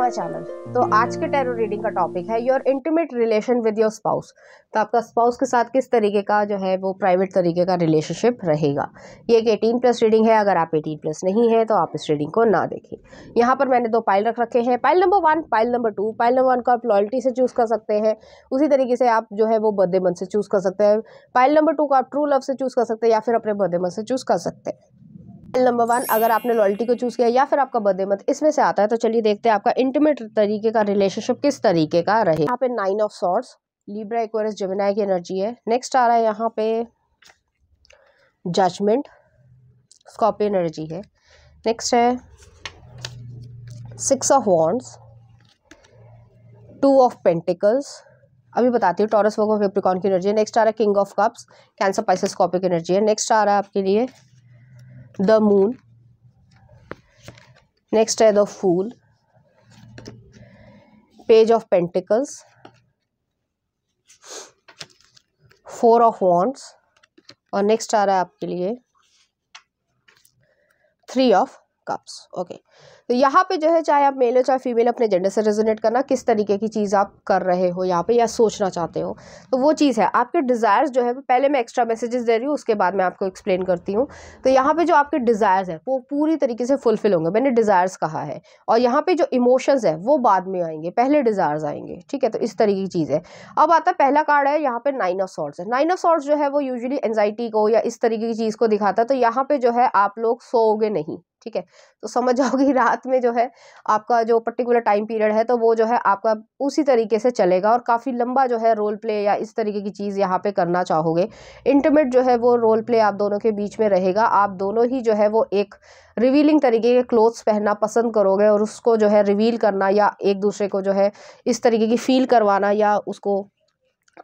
My channel तो आज के टैरो रीडिंग का टॉपिक है your intimate relation with your spouse तो आपका स्पाउस के साथ किस तरीके का जो है वो प्राइवेट तरीके का रिलेशनशिप रहेगा ये एक एटीन प्लस रीडिंग है अगर आप एटीन प्लस नहीं है तो आप इस रीडिंग को ना देखें यहाँ पर मैंने दो पाइल रख रखे हैं pile number one pile number two pile number one को आप लॉयल्टी से चूज़ कर सकते हैं उसी तरीके से आप जो है वो बर्थडे मंथ से चूज़ कर सकते हैं पाइल नंबर टू को आप ट्रू लव से चूज़ कर सकते हैं या फिर अपने बर्थडे मंथ से चूज़ कर सकते हैं नंबर वन अगर आपने लॉयल्टी को चूज़ किया या फिर आपका बर्थडे मंथ इसमें से आता है तो चलिए देखते हैं आपका इंटीमेट तरीके का रिलेशनशिप किस तरीके का रहे यहाँ पे nine of swords Libra Aquarius Gemini की एनर्जी है नेक्स्ट आ रहा है यहाँ पे जजमेंट स्कॉर्पियो एनर्जी है नेक्स्ट है six of wands two of pentacles अभी बताती हूँ टॉरस वर्ग ऑफ एप्रिकॉन की एनर्जी है नेक्स्ट आ रहा है king of cups Cancer Pisces energy है नेक्स्ट आ रहा है आपके लिए द मून नेक्स्ट है the fool page of pentacles four of wands और नेक्स्ट आ रहा है आपके लिए थ्री ऑफ कप्स ओके तो यहाँ पे जो है चाहे आप मेल हो चाहे फीमेल अपने जेंडर से रेजोनेट करना किस तरीके की चीज़ आप कर रहे हो यहाँ पे या सोचना चाहते हो तो वो चीज़ है आपके डिज़ायर्स जो है पहले मैं एक्स्ट्रा मैसेजेस दे रही हूँ उसके बाद मैं आपको एक्सप्लेन करती हूँ तो यहाँ पे जो आपके डिज़ायर्स हैं वो पूरी तरीके से फुलफिल होंगे मैंने डिज़ायर्स कहा है और यहाँ पर जो इमोशंस है वो बाद में आएंगे पहले डिज़ायर्स आएंगे ठीक है तो इस तरीके की चीज़ है अब आता पहला कार्ड है यहाँ पर नाइन ऑफ सॉर्ट्स है नाइन ऑफ सॉर्ट्स जो है वो यूजली एनजाइटी को या इस तरीके की चीज़ को दिखाता है तो यहाँ पर जो है आप लोग सोओगे नहीं ठीक है तो समझ जाओगे रात में जो है आपका जो पर्टिकुलर टाइम पीरियड है तो वो जो है आपका उसी तरीके से चलेगा और काफ़ी लंबा जो है रोल प्ले या इस तरीके की चीज़ यहाँ पे करना चाहोगे इंटरमेट जो है वो रोल प्ले आप दोनों के बीच में रहेगा आप दोनों ही जो है वो एक रिवीलिंग तरीके के क्लोथ्स पहनना पसंद करोगे और उसको जो है रिवील करना या एक दूसरे को जो है इस तरीके की फ़ील करवाना या उसको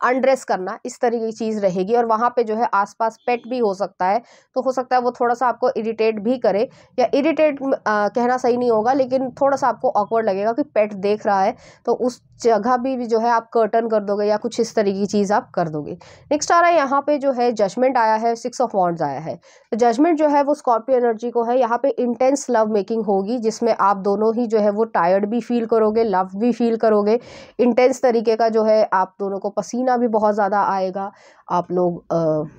अनड्रेस करना इस तरीके की चीज़ रहेगी और वहाँ पे जो है आसपास पेट भी हो सकता है तो हो सकता है वो थोड़ा सा आपको इरिटेट भी करे या इरिटेट कहना सही नहीं होगा लेकिन थोड़ा सा आपको ऑकवर्ड लगेगा कि पेट देख रहा है तो उस जगह भी, भी जो है आप कर्टन कर दोगे या कुछ इस तरीके की चीज़ आप कर दोगे नेक्स्ट आ रहा है यहाँ पर जो है जजमेंट आया है सिक्स ऑफ वॉन्ड्स आया है तो जजमेंट जो है वो स्कॉर्पियो एनर्जी को है यहाँ पे इंटेंस लव मेकिंग होगी जिसमें आप दोनों ही जो है वो टायर्ड भी फील करोगे लव भी फील करोगे इंटेंस तरीके का जो है आप दोनों को पसी पसीना भी बहुत ज़्यादा आएगा आप लोग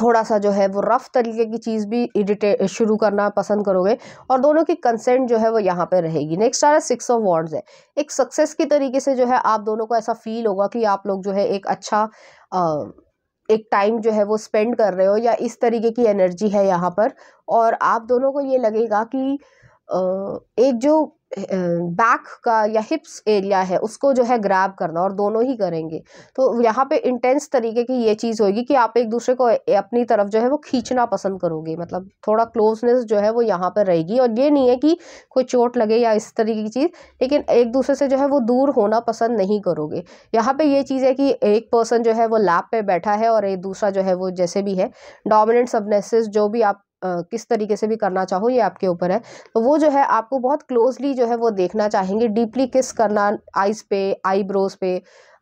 थोड़ा सा जो है वो रफ़ तरीके की चीज़ भी एडिटे शुरू करना पसंद करोगे और दोनों की कंसेंट जो है वो यहाँ पे रहेगी नेक्स्ट आ रहा है सिक्स ऑफ वॉन्ड्स है एक सक्सेस की तरीके से जो है आप दोनों को ऐसा फील होगा कि आप लोग जो है एक अच्छा आ, एक टाइम जो है वो स्पेंड कर रहे हो या इस तरीके की एनर्जी है यहाँ पर और आप दोनों को ये लगेगा कि आ, एक जो बैक का या हिप्स एरिया है उसको जो है ग्रैब करना और दोनों ही करेंगे तो यहाँ पे इंटेंस तरीके की ये चीज़ होगी कि आप एक दूसरे को अपनी तरफ जो है वो खींचना पसंद करोगे मतलब थोड़ा क्लोजनेस जो है वो यहाँ पर रहेगी और ये नहीं है कि कोई चोट लगे या इस तरीके की चीज़ लेकिन एक दूसरे से जो है वो दूर होना पसंद नहीं करोगे यहाँ पर ये चीज़ है कि एक पर्सन जो है वो लैब पर बैठा है और एक दूसरा जो है वो जैसे भी है डोमिनेंट सबनेसेस जो भी आप किस तरीके से भी करना चाहो ये आपके ऊपर है तो वो जो है आपको बहुत क्लोजली जो है वो देखना चाहेंगे डीपली किस करना आइज़ पे आईब्रोज पे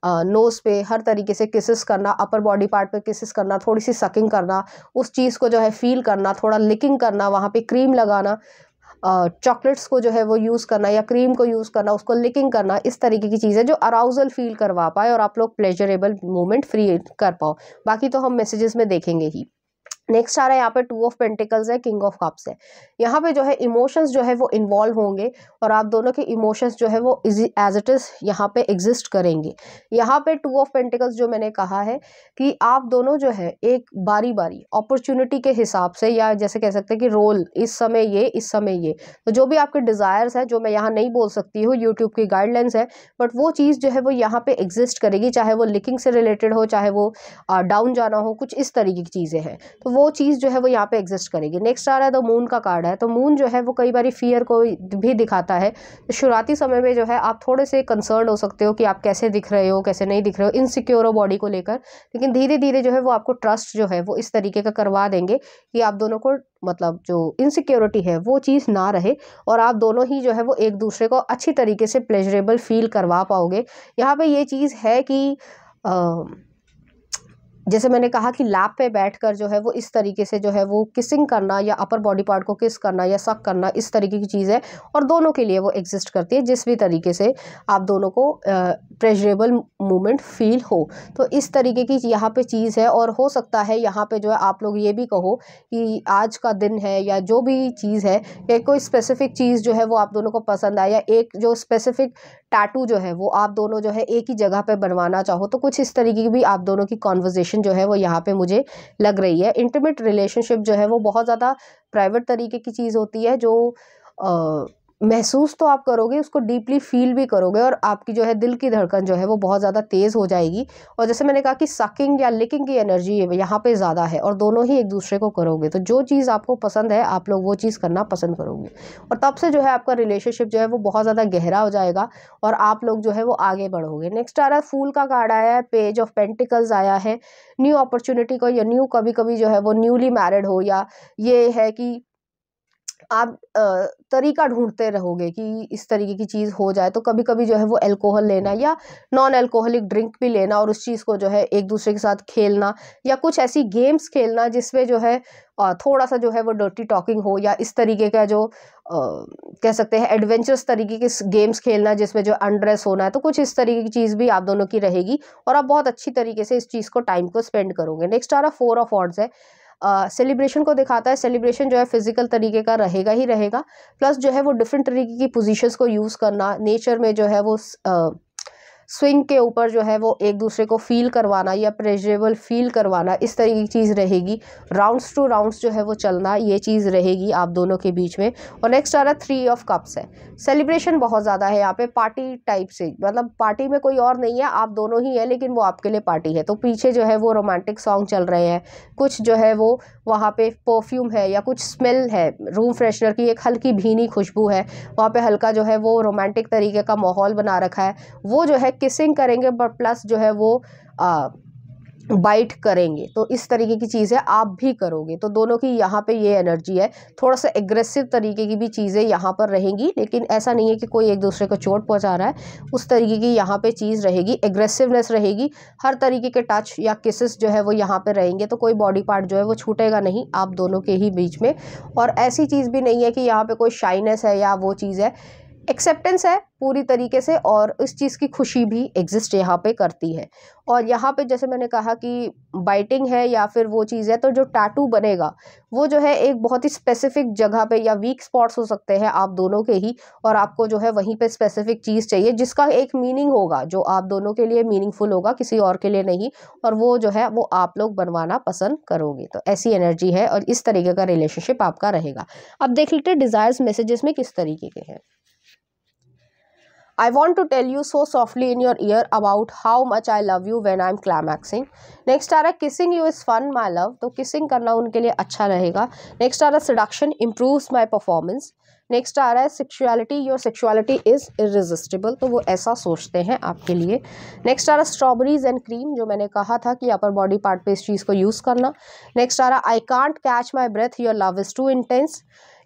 नोज़ पे हर तरीके से किसेस करना अपर बॉडी पार्ट पे किसेस करना थोड़ी सी सकिंग करना उस चीज़ को जो है फील करना थोड़ा लिकिंग करना वहाँ पे क्रीम लगाना चॉकलेट्स को जो है वो यूज़ करना या क्रीम को यूज़ करना उसको लिकिंग करना इस तरीके की चीज़ है जो अराउजल फील करवा पाए और आप लोग प्लेजरेबल मोमेंट फ्री कर पाओ बाकी तो हम मैसेजेस में देखेंगे ही नेक्स्ट आ रहा है यहाँ पे टू ऑफ पेंटिकल्स है किंग ऑफ कप्स है यहाँ पे जो है इमोशंस जो है वो इन्वॉल्व होंगे और आप दोनों के इमोशंस जो है वो एज इट इज़ यहाँ पे एग्जिस्ट करेंगे यहाँ पे टू ऑफ पेंटिकल्स जो मैंने कहा है कि आप दोनों जो है एक बारी बारी अपॉर्चुनिटी के हिसाब से या जैसे कह सकते हैं कि रोल इस समय ये इस समय ये तो जो भी आपके डिज़ायर्स हैं जो मैं यहाँ नहीं बोल सकती हूँ यूट्यूब की गाइडलाइंस है बट वो चीज़ जो है वो यहाँ पे एग्जिस्ट करेगी चाहे वो लिकिंग से रिलेटेड हो चाहे वो डाउन जाना हो कुछ इस तरीके की चीज़ें हैं तो वो वो चीज़ जो है वो यहाँ पे एग्जिस्ट करेगी नेक्स्ट आ रहा है तो मून का कार्ड है तो मून जो है वो कई बार फियर को भी दिखाता है शुरुआती समय में जो है आप थोड़े से कंसर्न हो सकते हो कि आप कैसे दिख रहे हो कैसे नहीं दिख रहे हो इनसिक्योर हो बॉडी को लेकर लेकिन धीरे धीरे जो है वो आपको ट्रस्ट जो है वो इस तरीके का करवा देंगे कि आप दोनों को मतलब जो इनसिक्योरिटी है वो चीज़ ना रहे और आप दोनों ही जो है वो एक दूसरे को अच्छी तरीके से प्लेजरेबल फील करवा पाओगे यहाँ पर ये चीज़ है कि आ, जैसे मैंने कहा कि लैब पे बैठकर जो है वो इस तरीके से जो है वो किसिंग करना या अपर बॉडी पार्ट को किस करना या सक करना इस तरीके की चीज़ है और दोनों के लिए वो एग्जिस्ट करती है जिस भी तरीके से आप दोनों को प्रेजरेबल मोमेंट फील हो तो इस तरीके की यहाँ पे चीज़ है और हो सकता है यहाँ पे जो है आप लोग ये भी कहो कि आज का दिन है या जो भी चीज़ है या कोई स्पेसिफिक चीज़ जो है वो आप दोनों को पसंद आए या एक जो स्पेसिफिक टैटू जो है वो आप दोनों जो है एक ही जगह पर बनवाना चाहो तो कुछ इस तरीके की भी आप दोनों की कॉन्वर्जेशन सिचुएशन जो है वो यहाँ पे मुझे लग रही है इंटरमेट रिलेशनशिप जो है वो बहुत ज़्यादा प्राइवेट तरीके की चीज़ होती है जो महसूस तो आप करोगे उसको डीपली फील भी करोगे और आपकी जो है दिल की धड़कन जो है वो बहुत ज़्यादा तेज़ हो जाएगी और जैसे मैंने कहा कि सकिंग या लिकिंग की एनर्जी यहाँ पे ज़्यादा है और दोनों ही एक दूसरे को करोगे तो जो चीज़ आपको पसंद है आप लोग वो चीज़ करना पसंद करोगे और तब से जो है आपका रिलेशनशिप जो है वो बहुत ज़्यादा गहरा हो जाएगा और आप लोग जो है वो आगे बढ़ोगे नेक्स्ट आ रहा है फूल का कार्ड आया है पेज ऑफ पेंटिकल्स आया है न्यू अपॉर्चुनिटी को या न्यू कभी कभी जो है वो न्यूली मैरिड हो या ये है कि आप तरीका ढूंढते रहोगे कि इस तरीके की चीज़ हो जाए तो कभी कभी जो है वो अल्कोहल लेना या नॉन अल्कोहलिक ड्रिंक भी लेना और उस चीज़ को जो है एक दूसरे के साथ खेलना या कुछ ऐसी गेम्स खेलना जिसमें जो है थोड़ा सा जो है वो डर्टी टॉकिंग हो या इस तरीके का जो आ, कह सकते हैं एडवेंचरस तरीके के गेम्स खेलना जिसमें जो अनड्रेस होना है तो कुछ इस तरीके की चीज़ भी आप दोनों की रहेगी और आप बहुत अच्छी तरीके से इस चीज़ को टाइम को स्पेंड करोगे नेक्स्ट आ रहा फोर ऑफ ऑर्ड्स है सेलिब्रेशन को दिखाता है सेलिब्रेशन जो है फिजिकल तरीके का रहेगा ही रहेगा प्लस जो है वो डिफरेंट तरीके की पोजीशंस को यूज़ करना नेचर में जो है वो स्विंग के ऊपर जो है वो एक दूसरे को फील करवाना या प्रेजरेबल फील करवाना इस तरीके की चीज़ रहेगी राउंड्स टू राउंड्स जो है वो चलना ये चीज़ रहेगी आप दोनों के बीच में और नेक्स्ट आ रहा थ्री ऑफ कप्स है सेलिब्रेशन बहुत ज़्यादा है यहाँ पे पार्टी टाइप से मतलब पार्टी में कोई और नहीं है आप दोनों ही हैं लेकिन वो आपके लिए पार्टी है तो पीछे जो है वो रोमांटिक सॉन्ग चल रहे हैं कुछ जो है वो वहाँ पे परफ्यूम है या कुछ स्मेल है रूम फ्रेशनर की एक हल्की भीनी खुशबू है वहाँ पे हल्का जो है वो रोमांटिक तरीके का माहौल बना रखा है वो जो है किसिंग करेंगे बट प्लस जो है वो आ, बाइट करेंगे तो इस तरीके की चीज़ें आप भी करोगे तो दोनों की यहाँ पे ये एनर्जी है थोड़ा सा एग्रेसिव तरीके की भी चीज़ें यहाँ पर रहेंगी लेकिन ऐसा नहीं है कि कोई एक दूसरे को चोट पहुँचा रहा है उस तरीके की यहाँ पे चीज़ रहेगी एग्रेसिवनेस रहेगी हर तरीके के टच या किसेस जो है वो यहाँ पर रहेंगे तो कोई बॉडी पार्ट जो है वो छूटेगा नहीं आप दोनों के ही बीच में और ऐसी चीज़ भी नहीं है कि यहाँ पर कोई शाइनेस है या वो चीज़ है एक्सेप्टेंस है पूरी तरीके से और इस चीज़ की खुशी भी एग्जिस्ट यहाँ पे करती है और यहाँ पे जैसे मैंने कहा कि बाइटिंग है या फिर वो चीज़ है तो जो टाटू बनेगा वो जो है एक बहुत ही स्पेसिफिक जगह पे या वीक स्पॉट्स हो सकते हैं आप दोनों के ही और आपको जो है वहीं पे स्पेसिफिक चीज़ चाहिए जिसका एक मीनिंग होगा जो आप दोनों के लिए मीनिंगफुल होगा किसी और के लिए नहीं और वो जो है वो आप लोग बनवाना पसंद करोगे तो ऐसी एनर्जी है और इस तरीके का रिलेशनशिप आपका रहेगा अब देख लेते हैं डिज़ायर्स मैसेजेस में किस तरीके के हैं I want to tell you so softly in your ear about how much I love you when I am climaxing next आ रहा है kissing you is fun my love तो किसिंग करना उनके लिए अच्छा रहेगा नेक्स्ट आ रहा है seduction improves my performance next आ रहा है sexuality your sexuality is irresistible तो वो ऐसा सोचते हैं आपके लिए नेक्स्ट आ रहा है स्ट्रॉबेरीज एंड क्रीम जो मैंने कहा था कि अपर बॉडी पार्ट पे इस चीज़ को यूज़ करना नेक्स्ट आ रहा है I can't catch my breath your love is too intense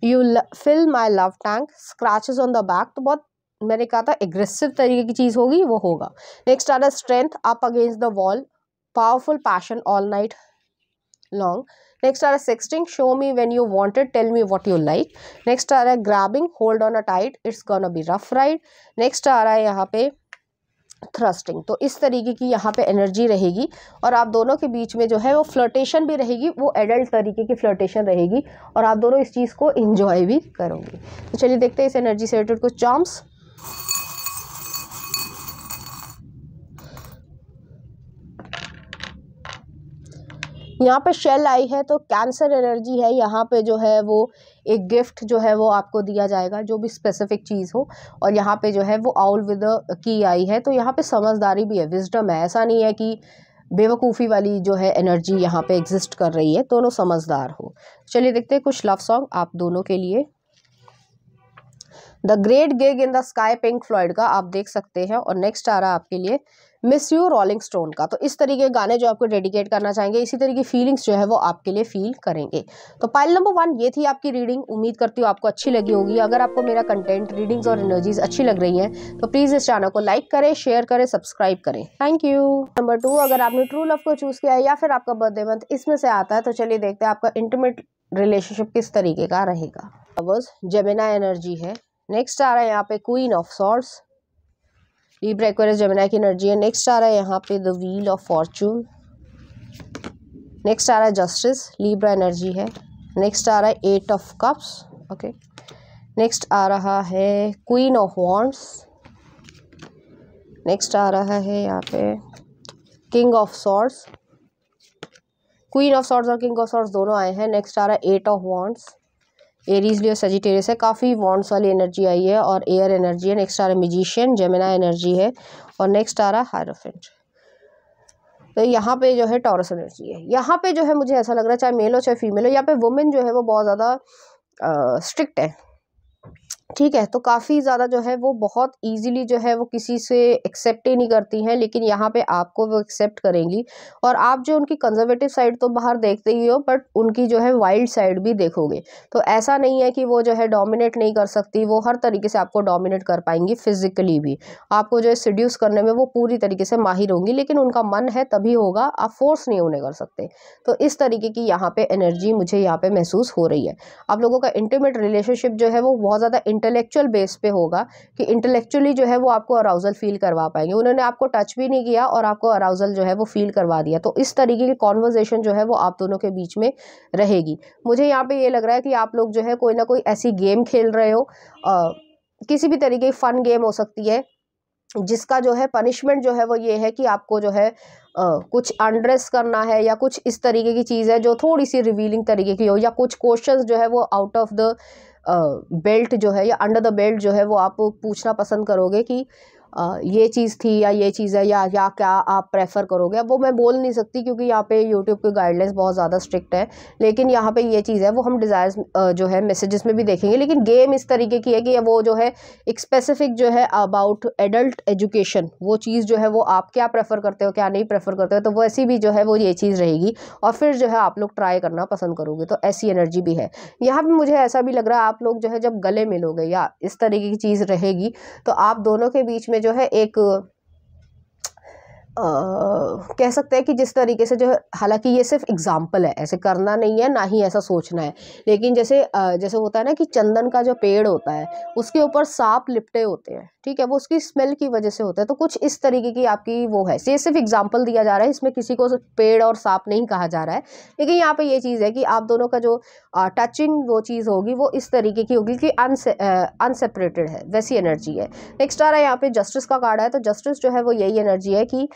you fill my love tank scratches on the back तो बहुत मैंने कहा था एग्रेसिव तरीके की चीज़ होगी वो होगा नेक्स्ट आ रहा है strength up against the wall powerful passion all night long next आ रहा है sexting show me when you wanted tell me what you like next आ रहा है grabbing hold on a tight it's gonna be rough ride next आ रहा है यहाँ पे थ्रस्टिंग तो इस तरीके की यहाँ पे एनर्जी रहेगी और आप दोनों के बीच में जो है वो फ्लर्टेशन भी रहेगी वो एडल्ट तरीके की फ्लर्टेशन रहेगी और आप दोनों इस चीज़ को इन्जॉय भी करोगे तो चलिए देखते हैं इस एनर्जी से रिलेटेड कुछ चॉम्स यहाँ पे शेल आई है तो कैंसर एनर्जी है यहाँ पे जो है वो एक गिफ्ट जो है वो आपको दिया जाएगा जो भी स्पेसिफिक चीज़ हो और यहाँ पे जो है वो आउल विद की आई है तो यहाँ पे समझदारी भी है विजडम है ऐसा नहीं है कि बेवकूफ़ी वाली जो है एनर्जी यहाँ पे एग्जिस्ट कर रही है दोनों समझदार हो चलिए देखते हैं कुछ लव सॉन्ग आप दोनों के लिए the great gig in the sky Pink Floyd का आप देख सकते हैं और नेक्स्ट आ रहा है आपके लिए मिस यू रॉलिंग स्टोन का तो इस तरीके गाने जो आपको डेडिकेट करना चाहेंगे इसी तरीके फीलिंग्स जो है वो आपके लिए फील करेंगे तो पाइल नंबर वन ये थी आपकी रीडिंग उम्मीद करती हूँ आपको अच्छी लगी होगी अगर आपको मेरा कंटेंट रीडिंग्स और एनर्जीज अच्छी लग रही हैं तो प्लीज़ इस चैनल को लाइक करें शेयर करें सब्सक्राइब करें थैंक यू नंबर टू अगर आपने ट्रू लव को चूज़ किया है या फिर आपका बर्थडे मंथ इसमें से आता है तो चलिए देखते हैं आपका इंटीमेट रिलेशनशिप किस तरीके का रहेगा जेमिना एनर्जी है नेक्स्ट आ रहा है यहाँ पे queen of swords Libra Aquarius जमुना की एनर्जी है नेक्स्ट आ रहा है यहाँ पे the wheel of fortune next आ रहा है जस्टिस लीब्रा एनर्जी है नेक्स्ट आ रहा है eight of cups okay next आ रहा है क्वीन ऑफ वॉन्ट्स नेक्स्ट आ रहा है यहाँ पे king of swords queen of swords और किंग ऑफ सॉर्ट्स दोनों आए हैं नेक्स्ट आ रहा है eight of wands Aries Leo Sagittarius है काफ़ी वॉन्ट्स वाली एनर्जी आई है और एयर एनर्जी है नेक्स्ट आ रहा है मिजिशियन जेमिना एनर्जी है और नेक्स्ट आ रहा है हायरोफेंट तो यहाँ पे जो है टॉरस एनर्जी है यहाँ पे जो है मुझे ऐसा लग रहा है चाहे मेल हो चाहे फीमेल हो यहाँ पे वुमेन जो है वो बहुत ज़्यादा स्ट्रिक्ट है ठीक है तो काफ़ी ज़्यादा जो है वो बहुत इजीली जो है वो किसी से एक्सेप्ट ही नहीं करती हैं लेकिन यहाँ पे आपको वो एक्सेप्ट करेंगी और आप जो उनकी कंजर्वेटिव साइड तो बाहर देखते ही हो बट उनकी जो है वाइल्ड साइड भी देखोगे तो ऐसा नहीं है कि वो जो है डोमिनेट नहीं कर सकती वो हर तरीके से आपको डोमिनेट कर पाएंगी फिजिकली भी आपको जो है सड्यूस करने में वो पूरी तरीके से माहिर होंगी लेकिन उनका मन है तभी होगा आप फोर्स नहीं उन्हें कर सकते तो इस तरीके की यहाँ पर एनर्जी मुझे यहाँ पर महसूस हो रही है आप लोगों का इंटीमेट रिलेशनशिप जो है वो बहुत ज़्यादा इंटेलेक्चुअल बेस पे होगा कि इंटेलेक्चुअली जो है वो आपको अराउजल फील करवा पाएंगे उन्होंने आपको टच भी नहीं किया और आपको अराउजल जो है वो फील करवा दिया तो इस तरीके की कॉन्वर्जेशन जो है वो आप दोनों के बीच में रहेगी मुझे यहाँ पर ये लग रहा है कि आप लोग जो है कोई ना कोई ऐसी गेम खेल रहे हो आ, किसी भी तरीके की फ़न गेम हो सकती है जिसका जो है पनिशमेंट जो है वो ये है कि आपको जो है आ, कुछ अनड्रेस करना है या कुछ इस तरीके की चीज़ है जो थोड़ी सी रिवीलिंग तरीके की हो या कुछ क्वेश्चंस जो है वो आउट ऑफ द बेल्ट जो है या अंडर द बेल्ट जो है वो आप पूछना पसंद करोगे कि ये चीज़ थी या ये चीज़ है या या क्या आप प्रेफर करोगे वो मैं बोल नहीं सकती क्योंकि यहाँ पे यूट्यूब की गाइडलाइंस बहुत ज़्यादा स्ट्रिक्ट है लेकिन यहाँ पे ये चीज़ है वो हम डिज़ायर जो है मैसेजेस में भी देखेंगे लेकिन गेम इस तरीके की है कि वो जो है एक स्पेसिफिक जो है अबाउट एडल्ट एजुकेशन वो चीज़ जो है वो आप क्या प्रेफर करते हो क्या नहीं प्रेफर करते हो तो वैसी भी जो है वो ये चीज़ रहेगी और फिर जो है आप लोग ट्राई करना पसंद करोगे तो ऐसी एनर्जी भी है यहाँ पर मुझे ऐसा भी लग रहा है आप लोग जो है जब गले मिलोगे या इस तरीके की चीज़ रहेगी तो आप दोनों के बीच में जो है एक कह सकते हैं कि जिस तरीके से जो है हालांकि ये सिर्फ एग्जांपल है ऐसे करना नहीं है ना ही ऐसा सोचना है लेकिन जैसे जैसे होता है ना कि चंदन का जो पेड़ होता है उसके ऊपर सांप लिपटे होते हैं ठीक है वो उसकी स्मेल की वजह से होता है तो कुछ इस तरीके की आपकी वो है ये सिर्फ एग्जाम्पल दिया जा रहा है इसमें किसी को पेड़ और सांप नहीं कहा जा रहा है लेकिन यहाँ पर ये चीज़ है कि आप दोनों का जो टचिंग वो चीज़ होगी वो इस तरीके की होगी कि अनसेपरेटेड है वैसी एनर्जी है नेक्स्ट आ रहा है यहाँ पे जस्टिस का कार्ड है तो जस्टिस जो है वो यही एनर्जी है कि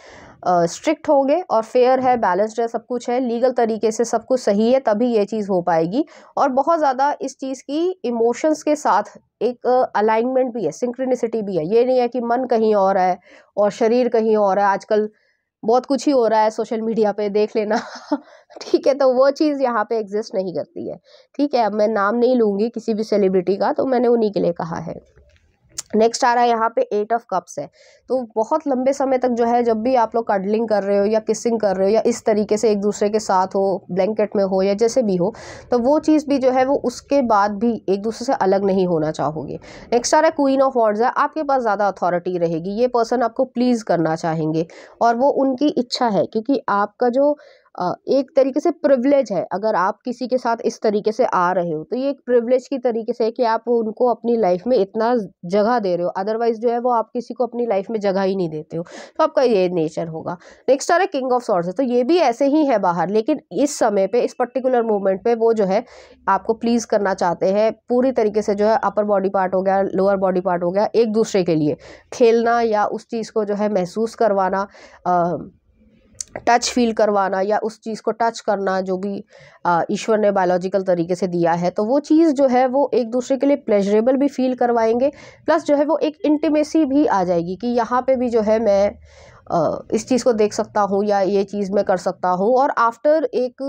स्ट्रिक्ट होंगे और फेयर है बैलेंस्ड हम्म। है सब कुछ है लीगल तरीके से सब कुछ सही है तभी ये चीज़ हो पाएगी और बहुत ज़्यादा इस चीज़ की इमोशंस के साथ एक अलाइनमेंट भी है सिंक्रिनिसिटी भी है ये नहीं है कि मन कहीं और है और शरीर कहीं और है आजकल बहुत कुछ ही हो रहा है सोशल मीडिया पे देख लेना ठीक है तो वो चीज़ यहाँ पे एग्जिस्ट नहीं करती है ठीक है अब मैं नाम नहीं लूँगी किसी भी सेलिब्रिटी का तो मैंने उन्हीं के लिए कहा है नेक्स्ट आ रहा है यहाँ पे एट ऑफ कप्स है तो बहुत लंबे समय तक जो है जब भी आप लोग कडलिंग कर रहे हो या किसिंग कर रहे हो या इस तरीके से एक दूसरे के साथ हो ब्लैंकेट में हो या जैसे भी हो तो वो चीज़ भी जो है वो उसके बाद भी एक दूसरे से अलग नहीं होना चाहोगे नेक्स्ट आ रहा है क्वीन ऑफ वॉर्ड्स है आपके पास ज़्यादा अथॉरिटी रहेगी ये पर्सन आपको प्लीज़ करना चाहेंगे और वो उनकी इच्छा है क्योंकि आपका जो एक तरीके से प्रिवलेज है अगर आप किसी के साथ इस तरीके से आ रहे हो तो ये एक प्रिवलेज की तरीके से है कि आप उनको अपनी लाइफ में इतना जगह दे रहे हो अदरवाइज जो है वो आप किसी को अपनी लाइफ में जगह ही नहीं देते हो तो आपका ये नेचर होगा नेक्स्ट आ रहा है किंग ऑफ सॉर्सेस तो ये भी ऐसे ही है बाहर लेकिन इस समय पर इस पर्टिकुलर मोमेंट पर वो जो है आपको प्लीज़ करना चाहते हैं पूरी तरीके से जो है अपर बॉडी पार्ट हो गया लोअर बॉडी पार्ट हो गया एक दूसरे के लिए खेलना या उस चीज़ को जो है महसूस करवाना आ, टच फील करवाना या उस चीज़ को टच करना जो भी ईश्वर ने बायोलॉजिकल तरीके से दिया है तो वो चीज़ जो है वो एक दूसरे के लिए प्लेजरेबल भी फील करवाएंगे प्लस जो है वो एक इंटीमेसी भी आ जाएगी कि यहाँ पे भी जो है मैं इस चीज़ को देख सकता हूँ या ये चीज़ मैं कर सकता हूँ और आफ्टर एक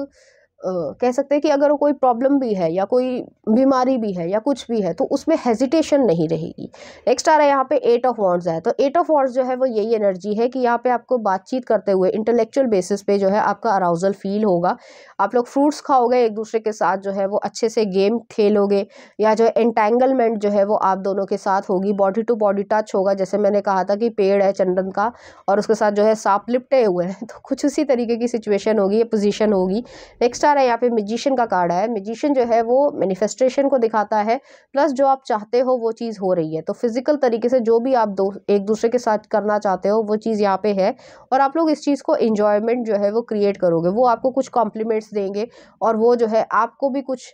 कह सकते हैं कि अगर कोई प्रॉब्लम भी है या कोई बीमारी भी है या कुछ भी है तो उसमें हेजिटेशन नहीं रहेगी नेक्स्ट आ रहा है यहाँ पे एट ऑफ वॉन्ड्स है तो एट ऑफ वॉन्ड्स जो है वो यही एनर्जी है कि यहाँ पे आपको बातचीत करते हुए इंटेलेक्चुअल बेसिस पे जो है आपका अराउजल फील होगा आप लोग फ्रूट्स खाओगे एक दूसरे के साथ जो है वो अच्छे से गेम खेलोगे या जो है एंटेंगलमेंट जो है वो आप दोनों के साथ होगी बॉडी टू बॉडी टच होगा जैसे मैंने कहा था कि पेड़ है चंदन का और उसके साथ जो है सांप लिपटे हुए हैं तो कुछ उसी तरीके की सिचुएशन होगी या पोजिशन होगी नेक्स्ट स्टार है यहाँ पे मेजिशियन का कार्ड है मेजिशियन जो है वो मैनिफेस्टेशन को दिखाता है प्लस जो आप चाहते हो वो चीज़ हो रही है तो फिज़िकल तरीके से जो भी आप दो एक दूसरे के साथ करना चाहते हो वो चीज़ यहाँ पे है और आप लोग इस चीज़ को इंजॉयमेंट जो है वो क्रिएट करोगे वो आपको कुछ कॉम्प्लीमेंट्स देंगे और वो जो है आपको भी कुछ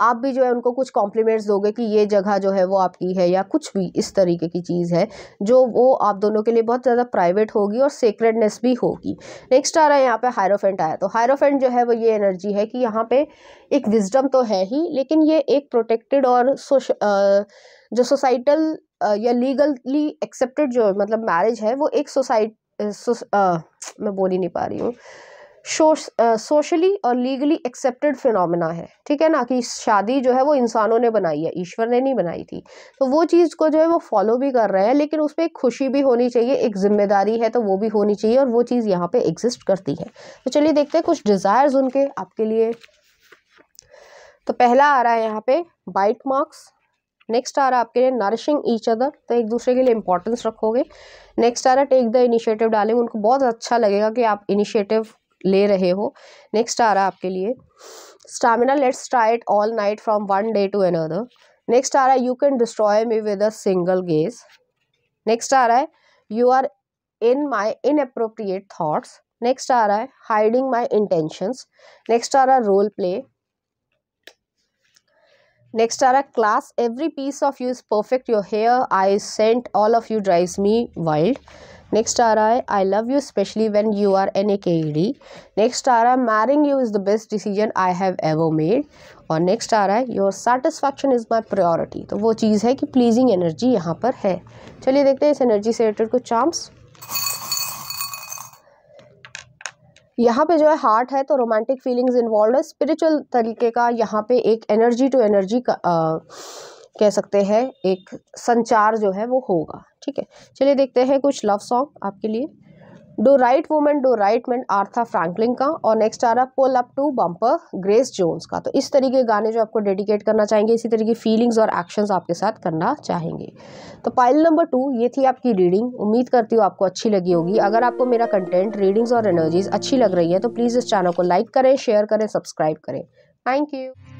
आप भी जो है उनको कुछ कॉम्प्लीमेंट्स दोगे कि ये जगह जो है वो आपकी है या कुछ भी इस तरीके की चीज़ है जो वो आप दोनों के लिए बहुत ज़्यादा प्राइवेट होगी और सेक्रेडनेस भी होगी नेक्स्ट आ रहा है यहाँ पे हायरोफेंट आया तो हायरोफेंट जो है वो ये एनर्जी है कि यहाँ पे एक विजडम तो है ही लेकिन ये एक प्रोटेक्टेड और सोश जो सोसाइटल या लीगली एक्सेप्टेड जो मतलब मैरिज है वो एक सोसाइट सो, मैं बोल ही नहीं पा रही हूँ सोशली और लीगली एक्सेप्टेड फिनोमिना है ठीक है ना कि शादी जो है वो इंसानों ने बनाई है ईश्वर ने नहीं बनाई थी तो वो चीज़ को जो है वो फॉलो भी कर रहे हैं लेकिन उस पर एक खुशी भी होनी चाहिए एक जिम्मेदारी है तो वो भी होनी चाहिए और वो चीज़ यहाँ पे एग्जिस्ट करती है तो चलिए देखते हैं कुछ डिज़ायर्स उनके आपके लिए तो पहला आ रहा है यहाँ पे बाइट मार्क्स नेक्स्ट आ रहा है आपके लिए नरिशिंग ईच अदर तो एक दूसरे के लिए इंपॉर्टेंस रखोगे नेक्स्ट आ रहा है टेक द इनिशिएटिव डालेंगे उनको बहुत अच्छा लगेगा कि आप इनिशिएटिव ले रहे हो नेक्स्ट आ रहा है आपके लिए stamina let's try it all night from one day to another next आ रहा है you can destroy me with a single gaze next आ रहा है you are in my inappropriate next आ रहा है हाइडिंग माई इंटेंशंस नेक्स्ट आ रहा है रोल प्ले नेक्स्ट आ रहा है class every piece of you is perfect your hair I sent all of you drives me wild next आ रहा है I love you specially when you are N A K D next आ रहा है marrying you is the best decision I have ever made और next आ रहा है your satisfaction is my priority तो वो चीज़ है कि प्लीजिंग एनर्जी यहाँ पर है चलिए देखते हैं इस एनर्जी से रिलेटेड कुछ चार्म्स यहाँ पे जो है हार्ट है तो रोमांटिक फीलिंग्स इन्वॉल्व है स्पिरिचुअल तरीके का यहाँ पे एक एनर्जी टू एनर्जी का आ, कह सकते हैं एक संचार जो है वो होगा ठीक है चलिए देखते हैं कुछ लव सॉन्ग आपके लिए do right woman do right man Aretha Franklin का और नेक्स्ट आ रहा pull up to bumper Grace Jones का तो इस तरीके के गाने जो आपको डेडिकेट करना चाहेंगे इसी तरीके की फीलिंग्स और एक्शंस आपके साथ करना चाहेंगे तो पाइल नंबर टू ये थी आपकी रीडिंग उम्मीद करती हूँ आपको अच्छी लगी होगी अगर आपको मेरा कंटेंट रीडिंग्स और एनर्जीज अच्छी लग रही है तो प्लीज़ इस चैनल को लाइक करें शेयर करें सब्सक्राइब करें थैंक यू